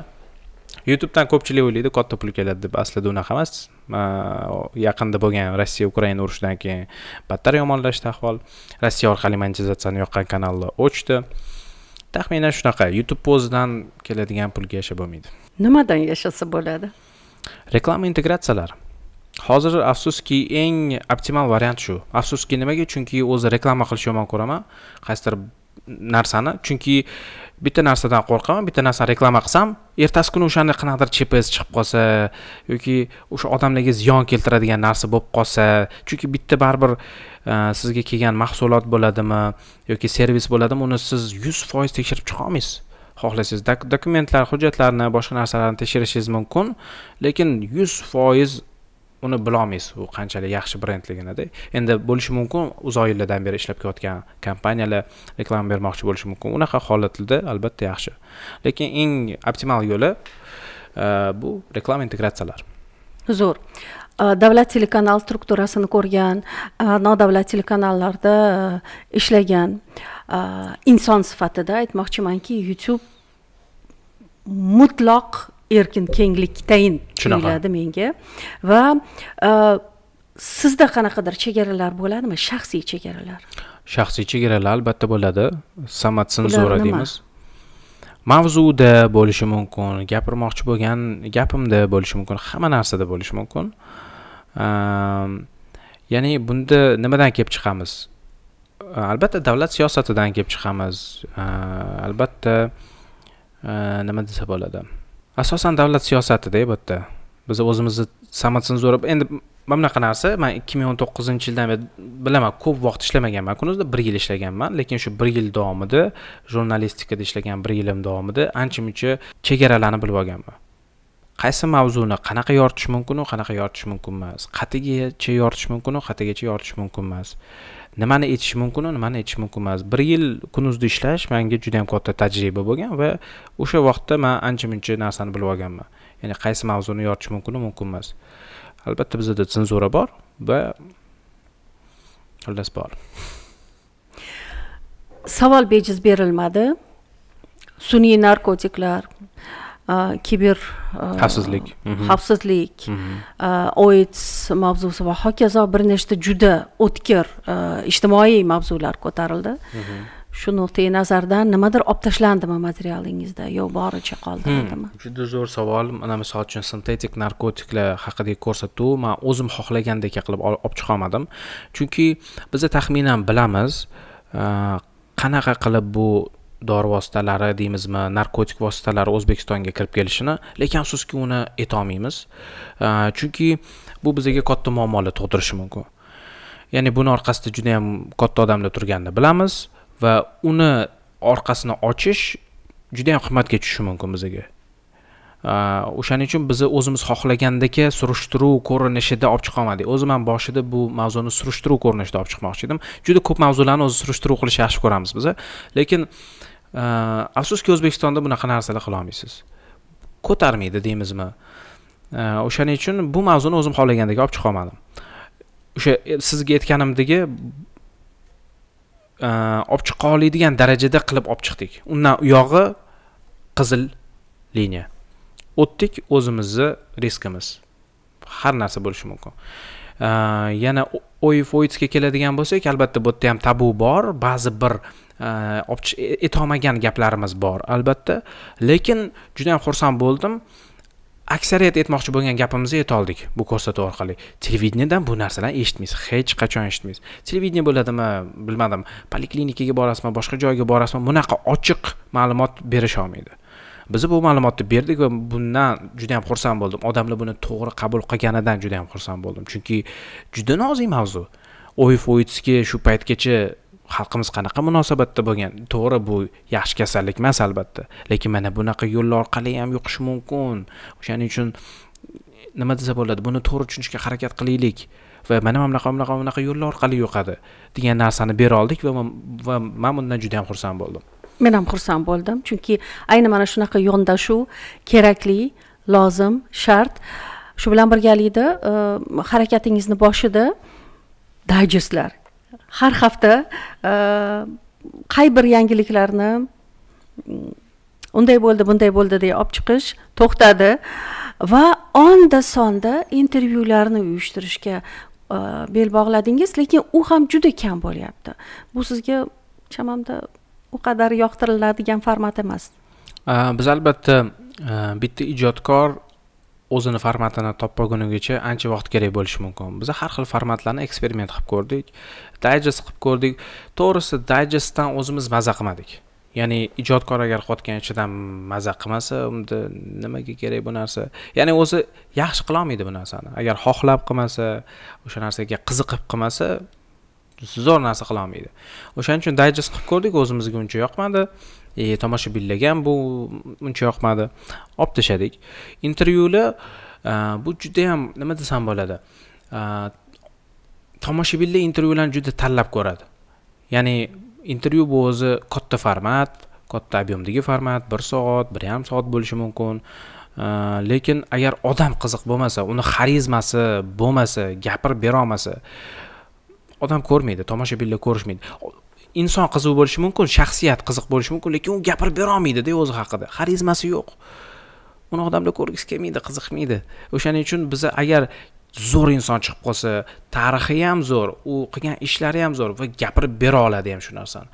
youtubedan ko'pchilik o'ylaydi katta pul keladi deb aslida unaqa emas yaqinda bo'lgan rossiya ukraina urushidan keyin battar yomonlashdi ahvol rossiya orqali monetizatsiyani yoqqan kanallar o'chdi taxminan shunaqa youtube o'zidan keladigan pulga yashab bo'lmaydi nimadan yashasa bo'ladi reklama integratsiyalari hozir afsuski eng optimal variant shu afsuski nimaga chunki o'zi reklama qilishni yomon ko'raman qaysidir narsani chunki bitta narsadan qo'rqaman bitta narsani reklama qilsam ertasi kuni o'shani qanaqadir chps chiqib qolsa yoki o'sha odamlarga ziyon keltiradigan narsa bo'lib qolsa chunki bitta baribir e, sizga kelgan mahsulot bo'ladimi yoki servis bo'ladimi uni siz yuz foiz tekshirib chiqa olmaysiz xohlasangiz dokumentlar hujjatlarni boshqa narsalarni tekshirishingiz mumkin lekin yuz foiz uni bilolmaysiz u qanchalik yaxshi brendliginida endi bo'lishi mumkin uzoq yillardan beri ishlab kelayotgan kompaniyalar reklama bermoqchi bo'lishi mumkin unaqa holatlarda albatta yaxshi lekin eng optimal yo'li e, bu reklama integratsiyalari zo'r e, davlat telekanal strukturasini ko'rgan e, nodavlat telekanallarda ishlagan inson sifatida aytmoqchimanki youtube mutloq erkin tayin tuyuladi menga va e, sizda qanaqadir chegaralar bo'ladimi shaxsiy chegaralar shaxsiy chegaralar albatta bo'ladi самоцензура deymiz mavzuda bo'lishi mumkin gapirmoqchi bo'lgan gapimda bo'lishi mumkin hamma narsada bo'lishi mumkin e, ya'ni bunda nimadan kelib chiqamiz e, albatta davlat siyosatidan kelib chiqamiz albatta nima desa bo'ladi asosan davlat siyosatida e, bu yerda biz o'zimizni samotsenzura endi mana bunaqa narsa man ikki ming o'n to'qqizinchi yildan beri bilaman ko'p vaqt ishlamaganman kunuzda bir yil ishlaganman lekin shu bir yil davomida jurnalistikada ishlagan bir yilim davomida ancha muncha chegaralarni bilib olganman qaysi mavzuni qanaqa yoritish mumkinu qanaqa yoritish mumkin emas qatigacha yoritish mumkinu qatigacha yoritish mumkin emas nimani aytish mumkinu nimani aytish mumkin emas bir yil kunuzda ishlash manga juda yam katta tajriba bo'lgan va o'sha vaqtda man ancha muncha narsani bilib olganman ya'ni qaysi mavzuni yoritish mumkinu mumkin emas albatta bizada senzura bor va xullas bor savol bejiz berilmadi sun'iy narkotiklar kiber xavfsizlik xavfsizlik oits mavzusi va hokazo bir nechta juda o'tkir ijtimoiy mavzular ko'tarildi shu nuqtai nazardan nimadir olib tashlandimi materialingizda yo boricha qoldirildimi juda zo'r savol mana misol uchun sintetik narkotiklar haqidagi ko'rsatuv man o'zim xohlagandek qilib olib chiqa olmadim chunki biza taxminan bilamiz qanaqa qilib bu dori vositalari deymizmi narkotik vositalari o'zbekistonga kirib kelishini lekin afsuski uni olmaymiz chunki bu bizga katta muammolar tug'dirishi mumkin ya'ni buni orqasida juda yam katta odamlar turganini bilamiz va uni orqasini ochish juda yam qimmatga tushishi mumkin bizga o'shaning uchun biz o'zimiz xohlagandagi surishtiruv ko'rinishida olib olmadik o'zim ham boshida bu mavzuni surishtiruv ko'rinishida olib chiqmoqchi edim juda ko'p mavzularni o'zi surishtiruv qilishni yaxshi ko'ramiz biz lekin uh, afsuski o'zbekistonda bunaqa narsalar qilolmaysiz ko'tarmaydi deymizmi o'shaning uchun bu mavzuni o'zim xohlagandek olib chiqa olmadim o'sha e, sizga aytganimdagi e, olib chiqa oladigan darajada qilib olib chiqdik undan u yog'i qizil liniya o'tdik o'zimizni riskimiz har narsa bo'lishi mumkin Э, yana o'yif o'yitsga keladigan bo'lsak albatta bu yerda ham tabu bor ba'zi bir aytolmagan e, e, etolmagan gaplarimiz bor albatta lekin juda ham xursand bo'ldim aksariyat aytmoqchi bo'lgan gapimizni aytoldik bu ko'rsatuv orqali televideniyadan bu narsalarni eshitmaysiz hech qachon eshitmaysiz televideniya bo'ladimi bilmadim poliklinikaga borasizmi boshqa joyga borasizmi bunaqa ochiq ma'lumot berisholmaydi biz bu ma'lumotni berdik va bundan juda ham xursand bo'ldim odamlar buni to'g'ri qabul qilganidan juda ham xursand bo'ldim chunki juda nozik mavzu oy o'yitski shu paytgacha xalqimiz qanaqa munosabatda bo'lgan to'g'ri bu yaxshi kasallik emas albatta lekin mana bunaqa yo'llar orqali ham yuqishi mumkin o'shaning uchun nima desa bo'ladi buni to'g'ri tushunishga harakat qilaylik va mana bunaqa bunaqa bunaqa yo'llar orqali yuqadi degan narsani bera oldik va man bundan juda ham xursand bo'ldim men ham xursand bo'ldim chunki ayni mana shunaqa yondashuv kerakli lozim shart shu bilan birgalikda e, harakatingizni boshida dayjestlar har hafta e, qay bir yangiliklarni mm, unday bo'ldi bunday bo'ldi deya olib chiqish to'xtadi va onda sonda intervyularni uyushtirishga e, bel bog'ladingiz lekin u ham juda kam bo'lyapti bu sizga chamamda u qadar yoqtiriladigan format emas biz albatta bitta ijodkor o'zini formatini topagunigacha ancha vaqt kerak bo'lishi mumkin biz har xil formatlarni eksperiment qilib ko'rdik dayjest qilib ko'rdik to'g'risi dayjestdan o'zimiz maza qilmadik ya'ni ijodkor agar qilayotgan ishidan maza qilmasa unda nimaga kerak bu narsa ya'ni o'zi yaxshi qilolmaydi bu narsani agar xohlab qilmasa o'sha narsaga qiziqib qilmasa zo'r narsa qila olmaydi o'shaning uchun dayjest qilib ko'rdik o'zimizga uncha yoqmadi e, tomoshabinlarga ham bu uncha yoqmadi olib tashladik intervyular e, bu judayam nima desam bo'ladi e, tomoshabinlar intervyularni juda tanlab ko'radi ya'ni intervyu bu o'zi katta format katta объемdagi format bir soat bir yarim soat bo'lishi mumkin e, lekin agar odam qiziq bo'lmasa uni xarizmasi bo'lmasa gapirib berolmasa odam ko'rmaydi tomoshabinlar ko'rishmaydi inson qiziq bo'lishi mumkin shaxsiyat qiziq bo'lishi mumkin lekin u gapirib bera olmaydida o'zi haqida xarizmasi yo'q uni odamlar ko'rgisi kelmaydi qiziqmaydi o'shaning uchun biza agar zo'r inson chiqib qolsa tarixi ham zo'r u qilgan ishlari ham zo'r va gapirib bera oladi ham shu narsani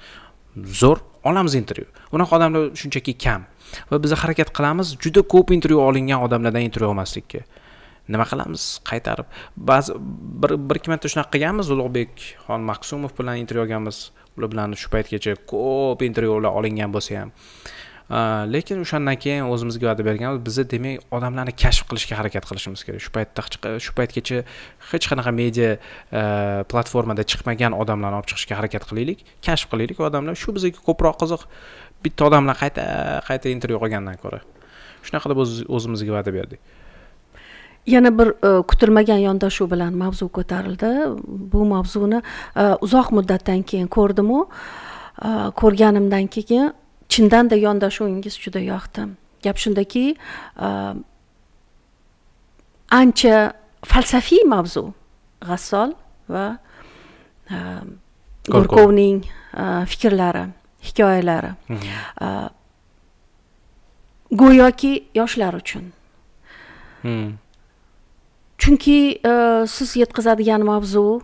zo'r olamiz intervyu unaqa odamlar shunchaki kam va biza harakat qilamiz juda ko'p intervyu olingan odamlardan intervyu olmaslikka nima qilamiz qaytarib ba'zi bir bir ikki marta shunaqa qilganmiz ulug'bek xon maqsumov bilan intervyu olganmiz ular bilan shu paytgacha ko'p intervyular olingan bo'lsa ham lekin o'shandan keyin o'zimizga va'da berganmiz biza demak odamlarni kashf qilishga harakat qilishimiz kerak shu paytda shu paytgacha hech qanaqa media platformada chiqmagan odamlarni olib chiqishga harakat qilaylik kashf qilaylik odamlar shu bizga ko'proq qiziq bitta odam bilan qayta qayta intervyu qilgandan ko'ra shunaqa qilib o'zimizga va'da berdik yana bir e, kutilmagan yondashuv bilan mavzu ko'tarildi bu mavzuni e, uzoq muddatdan keyin ko'rdimu e, ko'rganimdan keyin chindanda yondashuvingiz juda yoqdi gap shundaki ancha falsafiy mavzu g'assol va gorkovning fikrlari hikoyalari go'yoki yoshlar uchun chunki e, siz yetkazadigan mavzu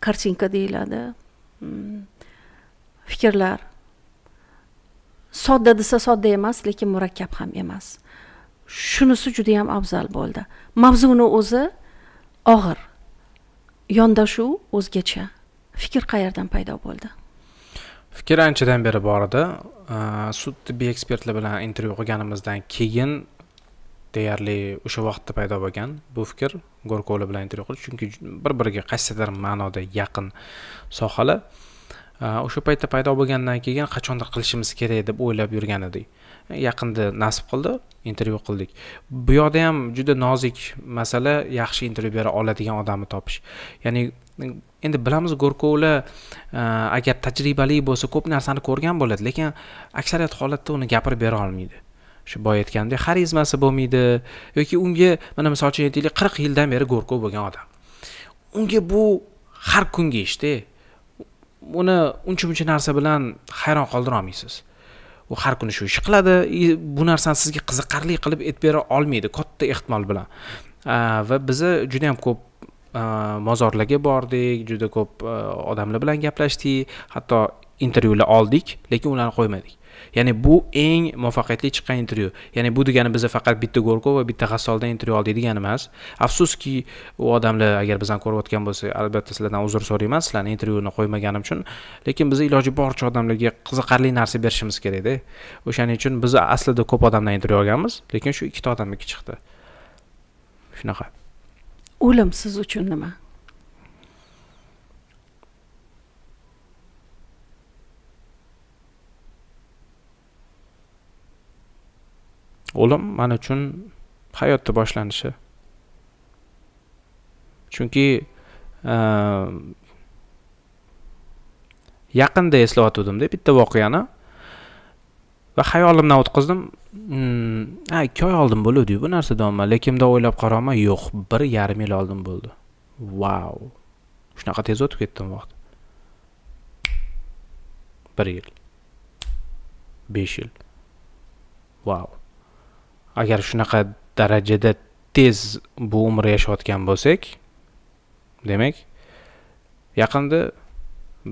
kartinka deyiladi hmm. fikrlar sodda desa sodda emas lekin murakkab ham emas shunisi juda yam afzal bo'ldi mavzuni o'zi og'ir yondashuv o'zgacha fikr qayerdan paydo bo'ldi fikr anchadan beri bor edi e, sud tibbiy ekspertlar bilan intervyu qilganimizdan keyin deyarli o'sha vaqtda paydo bo'lgan bu fikr gorkoli bilan intervyu qilish chunki bir biriga qaysidir ma'noda yaqin sohalar o'sha paytda paydo bo'lgandan keyin qachondir qilishimiz kerak deb o'ylab yurgan edik yaqinda nasib qildi intervyu qildik bu yoqda ham juda nozik masala yaxshi intervyu bera oladigan odamni topish ya'ni endi bilamiz go'rkovlar agar tajribali bo'lsa ko'p narsani ko'rgan bo'ladi lekin aksariyat holatda uni gapirib bera olmaydi shu boya aytganimdek xarizmasi bo'lmaydi yoki unga mana misol uchun aytaylik qirq yildan beri go'rkov bo'lgan odam unga bu har kungi ishda uni uncha muncha narsa bilan hayron qoldira olmaysiz u har kuni shu ishni qiladi bu narsani sizga qiziqarli qilib aytib bera olmaydi katta ehtimol bilan va biza juda yam ko'p mozorlarga bordik juda ko'p odamlar bilan gaplashdik hatto intervyular oldik lekin ularni qo'ymadik ya'ni bu eng muvaffaqiyatli chiqqan intervyu ya'ni bu degani biza faqat bitta gorko va bitta g'assoldan intervyu oldik degani emas afsuski u odamlar agar bizani ko'rayotgan bo'lsa albatta sizlardan uzr so'rayman sizlarni intervyuni qo'ymaganim uchun lekin biz iloji boricha odamlarga qiziqarli narsa berishimiz kerakda o'shaning uchun biz aslida ko'p odamdan intervyu olganmiz lekin shu ikkita odamniki chiqdi shunaqa o'lim siz uchun nima o'lim men uchun hayotni boshlanishi chunki yaqinda eslayotgandimda bitta voqeani va xayolimdan o'tkazdim ha hmm, ikki oy oldin bo'luvdiyu bu narsa deyapman lekin bundoq o'ylab qarayman yo'q bir yarim yil oldin bo'ldi vau shunaqa tez o'tib ketdimi vaqt bir yil besh yil vau agar shunaqa darajada tez bu umr yashayotgan bo'lsak demak yaqinda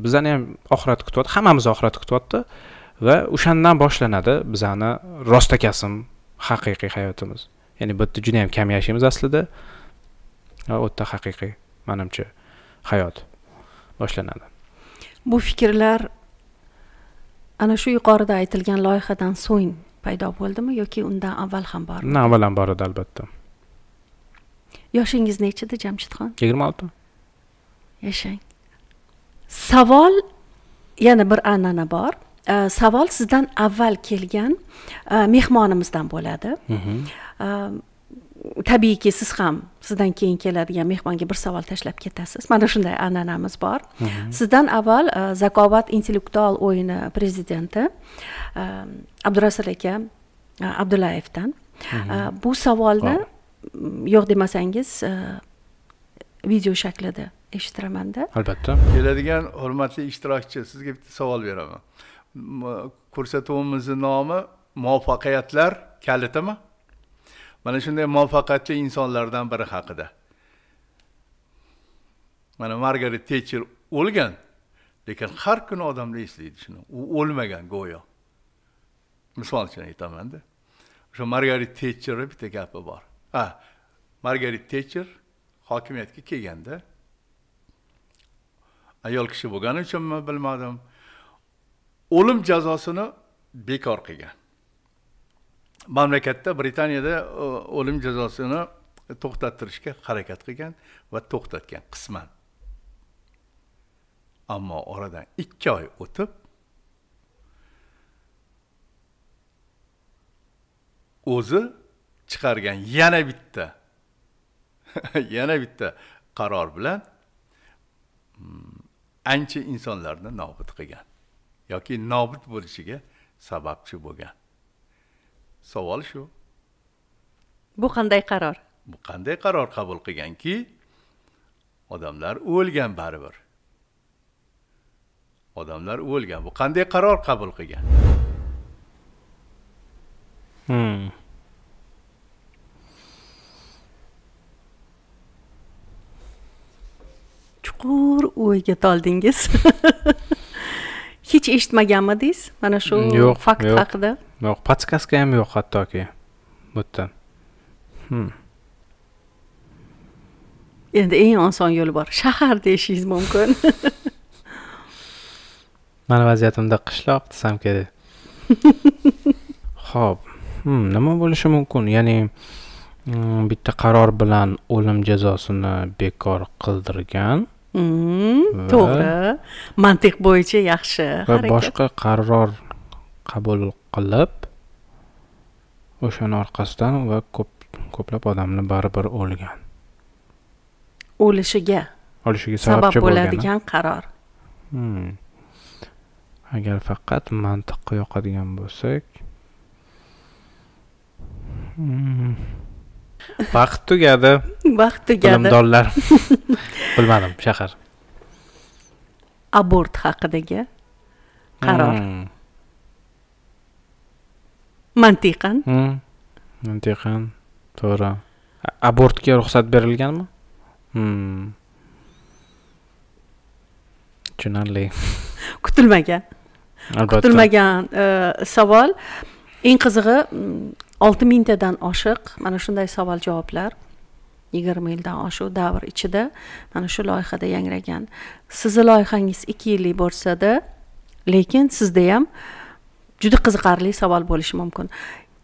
bizani ham oxirat kutyapti hammamizni oxirat kutyapti va o'shandan boshlanadi bizani rostakasim haqiqiy hayotimiz ya'ni bu yerda juda yam kam yashaymiz aslida va u yerda haqiqiy manimcha hayot boshlanadi bu fikrlar ana shu yuqorida aytilgan loyihadan so'ng paydo bo'ldimi yoki undan avval ham bormi undan avval ham bor edi albatta yoshingiz nechida jamshidxon yigirma olti yashang savol yana bir an'ana bor Uh, savol sizdan avval kelgan uh, mehmonimizdan bo'ladi uh tabiiyki siz ham sizdan keyin keladigan mehmonga bir savol tashlab ketasiz mana shunday an'anamiz bor sizdan avval e, zakovat intellektual o'yini prezidenti e, abdurasul aka e, abdullayevdan bu savolni yo'q demasangiz video shaklida eshittiramanda albatta keladigan hurmatli ishtirokchi sizga bitta savol beraman ko'rsatuvimizni nomi muvaffaqiyatlar kalitimi mana shunday muvaffaqiyatli insonlardan biri haqida mana margaret tetcher o'lgan lekin har kuni odamlar eslaydi shuni u o'lmagan go'yo misol uchun aytamanda o'sha margaret tetcherni bitta gapi bor ha margaret tetcher hokimiyatga kelganda ayol kishi bo'lgani uchunmi bilmadim o'lim jazosini bekor qilgan mamlakatda britaniyada e, o'lim jazosini to'xtattirishga harakat qilgan va to'xtatgan qisman ammo oradan ikki oy o'tib o'zi chiqargan yana bitta <laughs> yana bitta qaror bilan mm, ancha insonlarni nobud qilgan yoki nobud bo'lishiga sababchi bo'lgan savol shu bu qanday qaror bu qanday qaror qabul qilganki odamlar o'lgan baribir odamlar o'lgan bu qanday qaror qabul qilgan hmm. chuqur o'yga toldingiz <laughs> hech eshitmaganmidingiz mana shu mm, yo'q fakt haqida yo'q podkastga ham yo'q hattoki bu yerda hmm. endi eng oson yo'l bor shahar deyishingiz mumkin <laughs> mani vaziyatimda qishloq desam kerak ho'p <laughs> hmm, nima bo'lishi mumkin ya'ni mm, bitta qaror bilan o'lim jazosini bekor qildirgan Hmm, to'g'ri mantiq bo'yicha yaxshi va boshqa qaror qabul qilib o'shani orqasidan va ko'p ko'plab odamni baribir o'lgan o'lishiga o'lishiga sabab bo'ladigan qaror hmm. agar faqat mantiqqa yoqadigan bo'lsak hmm. vaqt tugadi vaqt tugadi bilimdonlar <laughs> bilmadim shahar abort haqidagi qaror hmm. mantiqan hmm. mantiqan to'g'ri abortga ruxsat berilganmi hmm. tushunarli <laughs> kutilmagan kutilmagan e, savol eng qizig'i olti mingtadan oshiq mana shunday savol javoblar yigirma yildan oshuv davr ichida mana shu loyihada yangragan sizni loyihangiz ikki yillik bo'lsada lekin sizda ham juda qiziqarli savol bo'lishi mumkin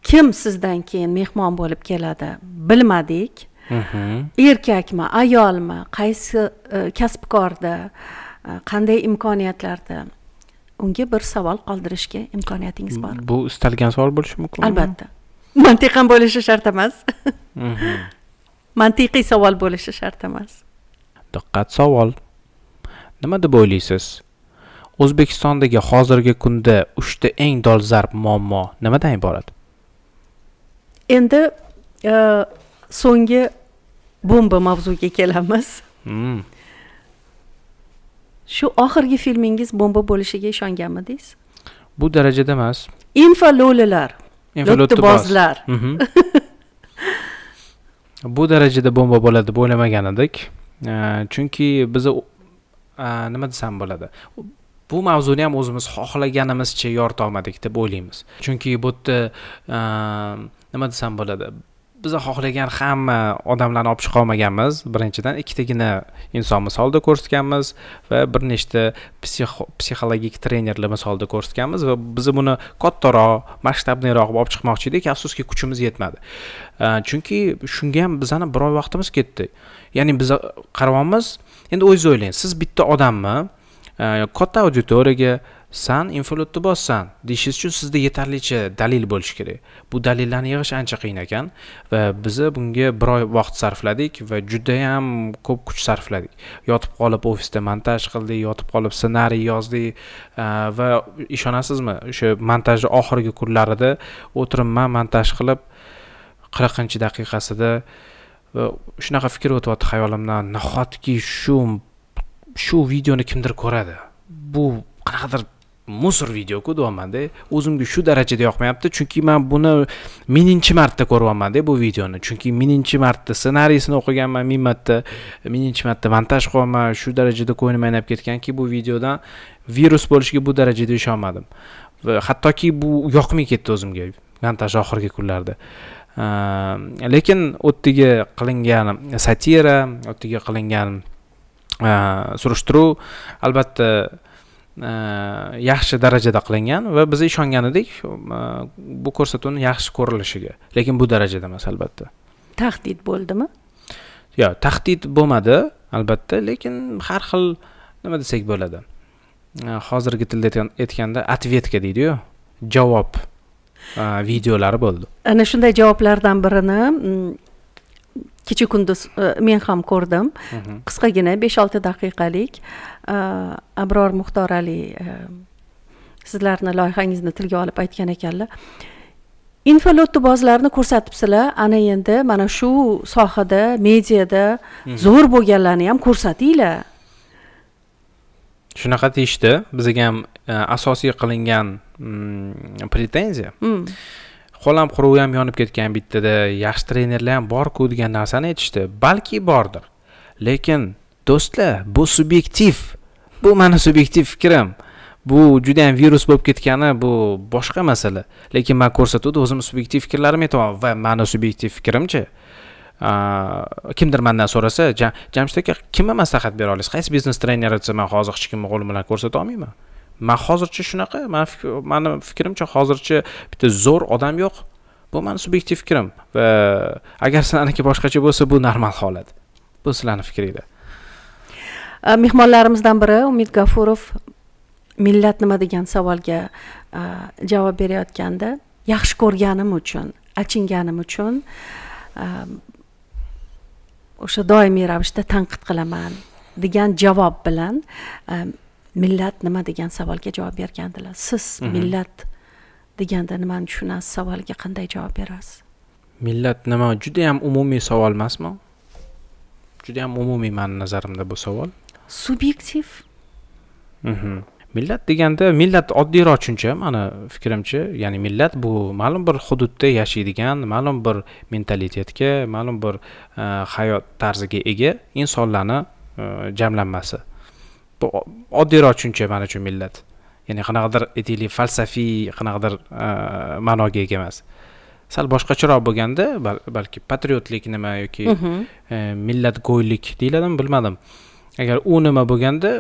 kim sizdan keyin mehmon bo'lib keladi bilmadik mm-hmm. erkakmi ayolmi qaysi e, kasbkorda e, qanday imkoniyatlarda unga bir savol qoldirishga imkoniyatingiz bor bu istalgan savol bo'lishi mumkin albatta mantiqan bo'lishi shart emas mhm. mantiqiy savol bo'lishi shart emas diqqat savol nima deb o'ylaysiz o'zbekistondagi hozirgi kunda uchta eng dolzarb muammo nimadan iborat endi e, so'nggi bomba mavzuga kelamiz hmm. shu oxirgi filmingiz bomba bo'lishiga ishonganmidingiz bu darajada emas lo'lilar yo'ttibozlar mhm. <laughs> bu darajada bomba bo'ladi deb o'ylamagan edik chunki biza nima desam bo'ladi bu mavzuni ham o'zimiz xohlaganimizcha olmadik deb o'ylaymiz chunki bu yerda nima desam bo'ladi biz xohlagan hamma odamlarni olib chiqa olmaganmiz birinchidan ikkitagina inson misolida ko'rsatganmiz va bir nechta psixologik trenerlar misolida ko'rsatganmiz va biz buni kattaroq masshtabniroq olib chiqmoqchi edik afsuski kuchimiz yetmadi chunki shunga ham bizani bir oy vaqtimiz ketdi ya'ni biz qarayapmiz endi o'zingiz o'ylang siz bitta odamni katta auditoriyaga san influtni bossan deyishingiz uchun sizda yetarlicha dalil bo'lishi kerak bu dalillarni yig'ish ancha qiyin ekan va biz bunga bir oy vaqt sarfladik va judayam ko'p kuch sarfladik yotib qolib ofisda montaj qildik yotib qolib ssenariy yozdik va ishonasizmi o'sha montajni oxirgi kunlarida o'tiribman montaj qilib qirqinchi daqiqasida shunaqa fikr o'tyapti xayolimdan nahotki shu shu videoni kimdir ko'radi bu qanaqadir musor videoku deyapmanda o'zimga shu darajada yoqmayapti chunki man buni minginchi marta ko'ryapmanda bu videoni chunki minginchi marta ssenariysini o'qiganman ming marta minginchi marta montaj qilyapman shu darajada ko'nglim aynab ketganki bu videodan virus bo'lishiga bu darajada ishonmadim va hattoki bu yoqmay ketdi o'zimga montaj oxirgi kunlarda ehm, lekin u yerdagi qilingan satira u yerdagi qilingan ehm, surishtiruv albatta yaxshi darajada qilingan va biz ishongan edik e, bu ko'rsatuvni yaxshi ko'rilishiga lekin bu darajada emas albatta tahdid bo'ldimi yo'q tahdid bo'lmadi albatta lekin har xil nima desak bo'ladi e, hozirgi tilda aytganda ответка deydiyu javob e, videolari bo'ldi ana shunday javoblardan birini mm, kecha kunduz e, men ham ko'rdim mhm. qisqagina besh olti daqiqalik e, abror muxtor ali e, sizlarni loyihangizni tilga olib aytgan ekanlar infolotibozlarni ko'rsatibsizlar ana endi mana shu sohada mediada mhm. zo'r bo'lganlarni ham ko'rsatinglar shunaqa deyishdi bizga ham asosiy qilingan mm, pretenziya mm. xolam quruvi ham yonib ketgan bittada yaxshi trenerlar ham borku degan narsani aytishdi balki bordir lekin do'stlar bu subyektiv bu mani subyektiv fikrim bu juda yam virus bo'lib ketgani bu boshqa masala lekin man ko'rsatuvda o'zimni subyektiv fikrlarimni aytyapman va mani subyektiv fikrimchi kimdir mandan so'rasa jamshid aka kimga maslahat bera olasiz qaysi biznes treneri desa man hozir hech kimni qo'lim bilan ko'rsata olmayman man hozircha shunaqa man mani fikrimcha hozircha bitta zo'r odam yo'q bu mani subyektiv fikrim va agar sizlarniki boshqacha bo'lsa bu normal holat bu sizlarni fikringlar э, mehmonlarimizdan biri umid gafurov millat nima degan savolga э, javob berayotganda yaxshi ko'rganim uchun achinganim uchun э, o'sha doimiy ravishda tanqid qilaman degan javob bilan millat nima degan savolga javob bergandilar siz mhm. millat deganda nimani tushunasiz savolga qanday javob berasiz millat nima juda yam umumiy savol emasmi juda yam umumiy mani nazarimda bu savol subyektiv mhm. millat deganda millat oddiyroq tushuncha mani fikrimcha ya'ni millat bu ma'lum bir hududda yashaydigan ma'lum bir mentalitetga ma'lum bir e, hayot tarziga ega insonlarni e, jamlanmasi oddiyroq tushuncha mana shu millat ya'ni qanaqadir aytaylik falsafiy qanaqadir e, ma'noga ega emas sal boshqacharoq bo'lganda balki patriotlik nima yoki mhm. e, millatgo'ylik deyiladimi bilmadim agar u nima bo'lganda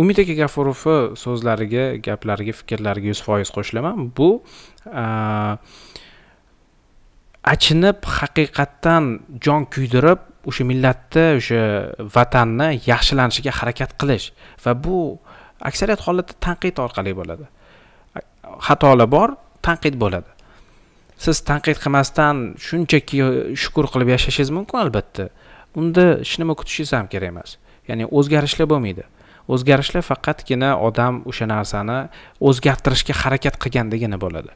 umid aka gafurovni so'zlariga gaplariga fikrlariga yuz foiz qo'shilaman bu e, achinib haqiqatdan jon kuydirib o'sha millatni o'sha vatanni yaxshilanishiga harakat qilish va bu aksariyat holatda tanqid orqali bo'ladi xatolar bor tanqid bo'ladi siz tanqid qilmasdan shunchaki shukur qilib yashashingiz mumkin albatta unda hech nima kutishingiz ham kerak emas ya'ni o'zgarishlar bo'lmaydi o'zgarishlar faqatgina odam o'sha narsani o'zgartirishga harakat qilgandagina bo'ladi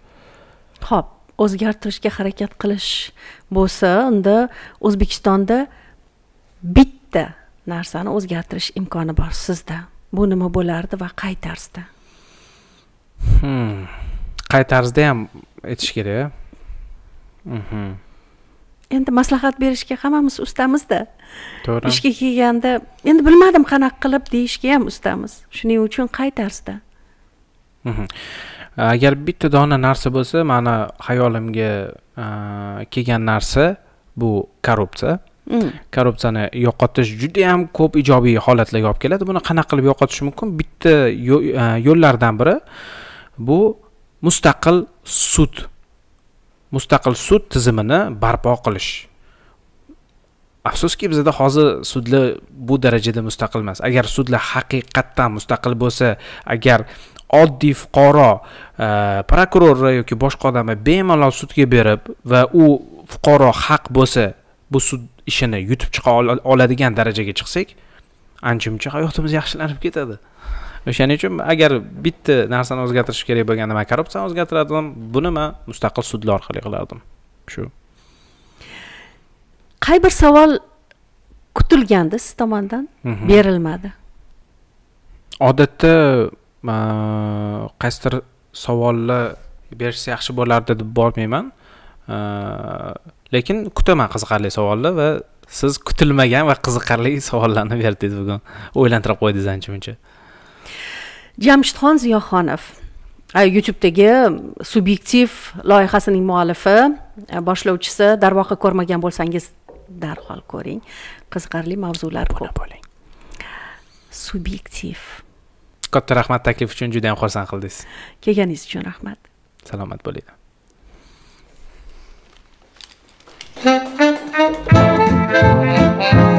ho'p o'zgartirishga harakat qilish bo'lsa unda o'zbekistonda bitta narsani o'zgartirish imkoni bor sizda bu nima bo'lardi va qay tarzda hmm. qay tarzda ham aytish kerak mhm. endi maslahat berishga hammamiz ustamizda to'g'ri ishga kelganda endi bilmadim qanaqa qilib deyishga ham ustamiz shuning uchun qay tarzda mhm. agar bitta dona narsa bo'lsa mani hayolimga kelgan narsa bu korrupsiya mm. korrupsiyani yo'qotish judayam ko'p ijobiy holatlarga olib keladi buni qanaqa qilib yo'qotish mumkin bitta yo'llardan biri bu mustaqil sud mustaqil sud tizimini barpo qilish afsuski bizda hozir sudlar bu darajada mustaqil emas agar sudlar haqiqatdan mustaqil bo'lsa agar oddiy fuqaro e, prokuror yoki boshqa odamni bemalol sudga berib va u fuqaro haq bo'lsa bu sud ishini yutib chiqa oladigan darajaga chiqsak ancha muncha hayotimiz yaxshilanib ketadi o'shaning uchun agar bitta narsani o'zgartirish kerak bo'lganda man korrupsiyani o'zgartirardim buni man mustaqil sudlar orqali qilardim shu qay bir savol kutilgandi siz tomonidan mhm. berilmadi odatda qaysidir savollar berishsa yaxshi bo'lardi deb bormayman э, lekin kutaman qiziqarli savollar va siz kutilmagan va qiziqarli <laughs> savollarni berdingiz bugun o'ylantirib qo'ydingiz ancha muncha jamshidxon ziyoxonov youtubedagi subyektiv loyihasining muallifi boshlovchisi darvoqe ko'rmagan bo'lsangiz darhol ko'ring qiziqarli mavzular ko'p bo'ling subyektiv katta rahmat taklif uchun juda ham xursand qildingiz kelganingiz uchun rahmat salomat bo'linglar Thank <laughs> you.